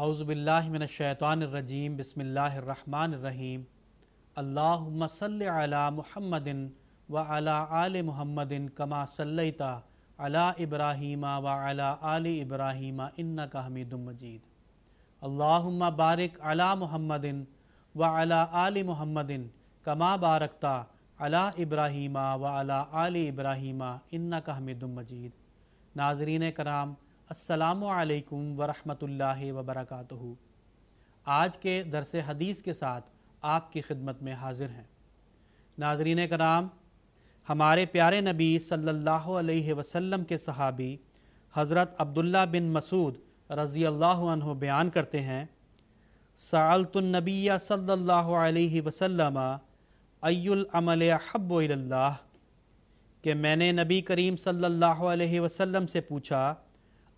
आउज़बिल्लाशैतरजीम बसमीम अल्लासल महमदिन व अला आल महमदिन कमा सल्लता अला इब्राहिम व अला आल इब्राहीम इन्ना का हमीदुमजीद अल्लाहुम्मा बारिक अला महमदिन व अला आल महमदिन कमा बारकता अला इब्राहिम व अला आल इब्राहिम इन्ना का हमीदुमजीद नाजरीन कराम असलकम वरम वबरक आज के दरस हदीस के साथ आपकी खिदमत में हाजिर हैं नाजरीन कराम हमारे प्यारे नबी सल्लल्लाहु अलैहि वसल्लम के सहाबी हज़रत अब्दुल्ला बिन मसूद रज़ी अल्लाह बयान करते हैं सालतुलनबी सल्ला वसलम अयुलमल हब्ला कि मैंने नबी करीम सल्लल्लाहु अलैहि वसल्लम से पूछा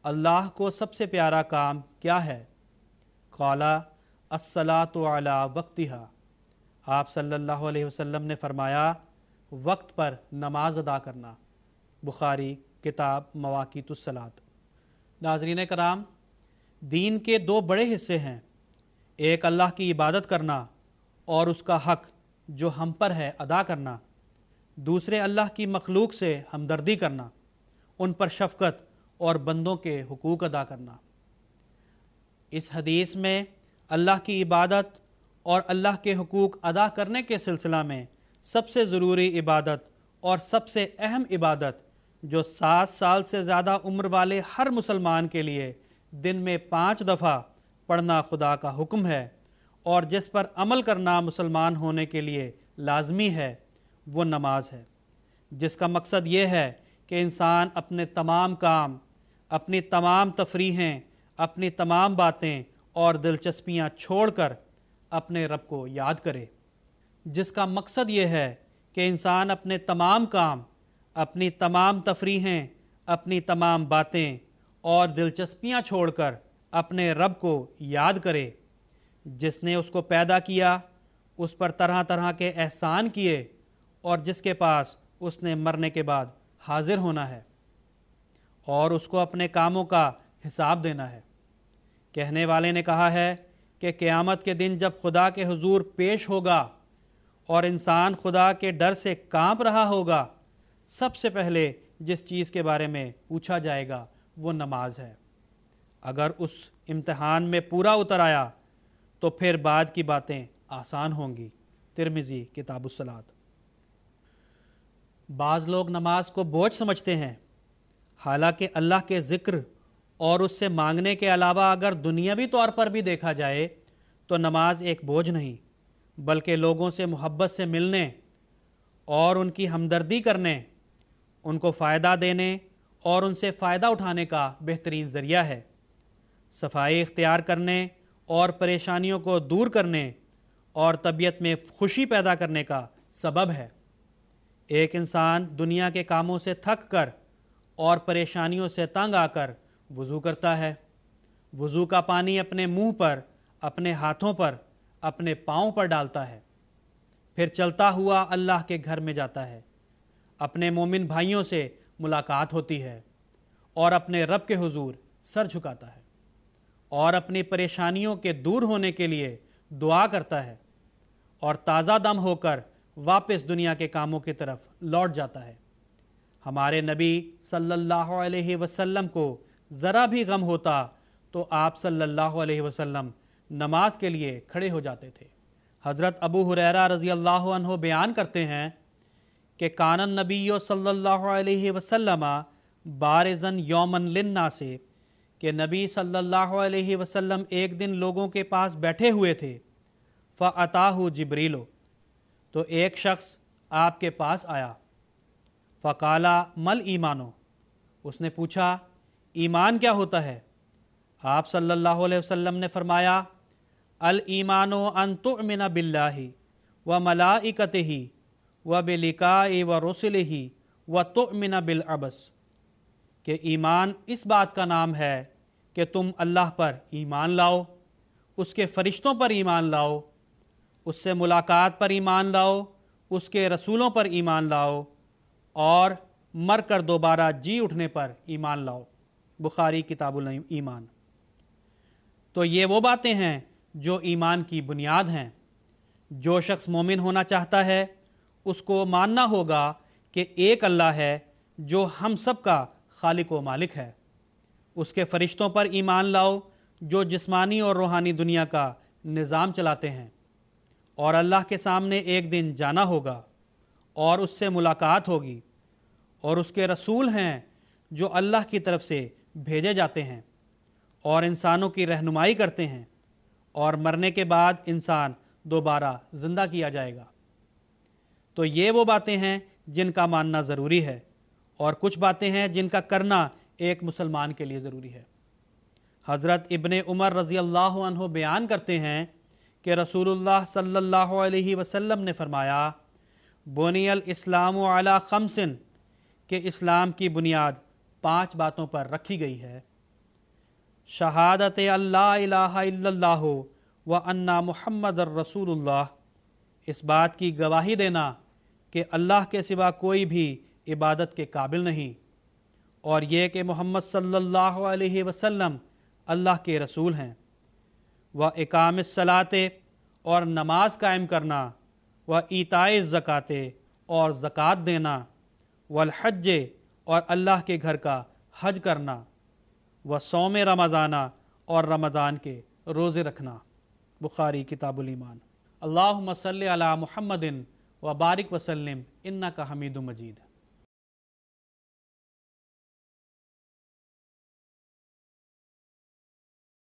अल्लाह को सबसे प्यारा काम क्या है कौला तो अला वक्तिहा आप सल्लल्लाहु अलैहि वसल्लम ने फरमाया वक्त पर नमाज अदा करना बुखारी किताब मवाक़ीतुसलात नाजरीन कराम दीन के दो बड़े हिस्से हैं एक अल्लाह की इबादत करना और उसका हक जो हम पर है अदा करना दूसरे अल्लाह की मखलूक से हमदर्दी करना उन पर शफकत और बंदों के हकूक़ अदा करना इस हदीस में अल्लाह की इबादत और अल्लाह के हकूक़ अदा करने के सिलसिला में सबसे ज़रूरी इबादत और सबसे अहम इबादत जो सात साल से ज़्यादा उम्र वाले हर मुसलमान के लिए दिन में पाँच दफ़ा पढ़ना खुदा का हुक्म है और जिस पर अमल करना मुसलमान होने के लिए लाजमी है वो नमाज है जिसका मकसद ये है कि इंसान अपने तमाम काम अपनी तमाम तफरीहें अपनी तमाम बातें और दिलचस्पियाँ छोड़ कर अपने रब को याद करे जिसका मकसद ये है कि इंसान अपने तमाम काम अपनी तमाम तफरीहें अपनी तमाम बातें और दिलचस्पियाँ छोड़कर अपने रब को याद करे जिसने उसको पैदा किया उस पर तरह तरह के एहसान किए और जिसके पास उसने मरने के बाद हाजिर होना है और उसको अपने कामों का हिसाब देना है कहने वाले ने कहा है कि क़्यामत के दिन जब खुदा के हुजूर पेश होगा और इंसान खुदा के डर से कांप रहा होगा सबसे पहले जिस चीज़ के बारे में पूछा जाएगा वो नमाज है अगर उस इम्तहान में पूरा उतर आया तो फिर बाद की बातें आसान होंगी तिरमिज़ी किताबुसलात बाज़ लोग नमाज को बोझ समझते हैं हालांकि अल्लाह के ज़िक्र और उससे मांगने के अलावा अगर दुनियावी तौर पर भी देखा जाए तो नमाज एक बोझ नहीं बल्कि लोगों से मोहब्बत से मिलने और उनकी हमदर्दी करने उनको फ़ायदा देने और उनसे फ़ायदा उठाने का बेहतरीन ज़रिया है सफाई इख्तियार करने और परेशानियों को दूर करने और तबीयत में खुशी पैदा करने का सबब है एक इंसान दुनिया के कामों से थक कर और परेशानियों से तंग आकर वज़ू करता है वज़ू का पानी अपने मुंह पर अपने हाथों पर अपने पाँव पर डालता है फिर चलता हुआ अल्लाह के घर में जाता है अपने मोमिन भाइयों से मुलाकात होती है और अपने रब के हुजूर सर झुकाता है और अपनी परेशानियों के दूर होने के लिए दुआ करता है और ताज़ा दम होकर वापस दुनिया के कामों की तरफ लौट जाता है हमारे नबी सल्लल्लाहु अलैहि वसल्लम को ज़रा भी गम होता तो आप सल्लल्लाहु अलैहि वसल्लम नमाज के लिए खड़े हो जाते थे हज़रत अबू हुरैरा रज़ी अल्लाह बयान करते हैं कि कानन नबी सल्लल्लाहु अलैहि वसल्लम बारजन यौमन लिन्ना से कि नबी सल्लल्लाहु अलैहि वसल्लम एक दिन लोगों के पास बैठे हुए थे फ़ताहु जबरीलो तो एक शख्स आपके पास आया फ़काला मल ईमानो उसने पूछा ईमान क्या होता है आप सल्लल्लाहु अलैहि वसल्लम ने फरमाया अल ईमानो अनतुमिन बिल्ला व मलाइकत ही व बिलिका व रसल ही व बिल अबस कि ईमान इस बात का नाम है कि तुम अल्लाह पर ईमान लाओ उसके फ़रिश्तों पर ईमान लाओ उससे मुलाकात पर ईमान लाओ उसके रसूलों पर ईमान लाओ और मर कर दोबारा जी उठने पर ईमान लाओ बुखारी किताबुल ईमान तो ये वो बातें हैं जो ईमान की बुनियाद हैं जो शख्स मोमिन होना चाहता है उसको मानना होगा कि एक अल्लाह है जो हम सब का खालिक व मालिक है उसके फ़रिश्तों पर ईमान लाओ जो जिस्मानी और रूहानी दुनिया का निज़ाम चलाते हैं और अल्लाह के सामने एक दिन जाना होगा और उससे मुलाकात होगी और उसके रसूल हैं जो अल्लाह की तरफ से भेजे जाते हैं और इंसानों की रहनुमाई करते हैं और मरने के बाद इंसान दोबारा ज़िंदा किया जाएगा तो ये वो बातें हैं जिनका मानना ज़रूरी है और कुछ बातें हैं जिनका करना एक मुसलमान के लिए ज़रूरी है हज़रत इबन उमर रज़ी अल्लाह बयान करते हैं कि रसूलुल्लाह सल्लल्लाहु अलैहि वसल्लम ने फ़रमाया बुनियल इस्लाम अला खमसिन के इस्लाम की बुनियाद पांच बातों पर रखी गई है शहादत अल्लाह व अन्ना मोहम्मद रसूलुल्लाह इस बात की गवाही देना कि अल्लाह के सिवा कोई भी इबादत के काबिल नहीं और ये कि मोहम्मद सल्लल्लाहु अलैहि वसल्लम अल्लाह के रसूल हैं व इकाम सलाते और नमाज कायम करना व ईताए ज़क़ाते और ज़क़़त देना वलहज और अल्लाह के घर का हज करना व सौम रमज़ाना और रमज़ान के रोज़े रखना बुखारी किताबुलईमान अल्लाह मसल महमदिन व बारिक वसलम इन्ना का हमीद मजीद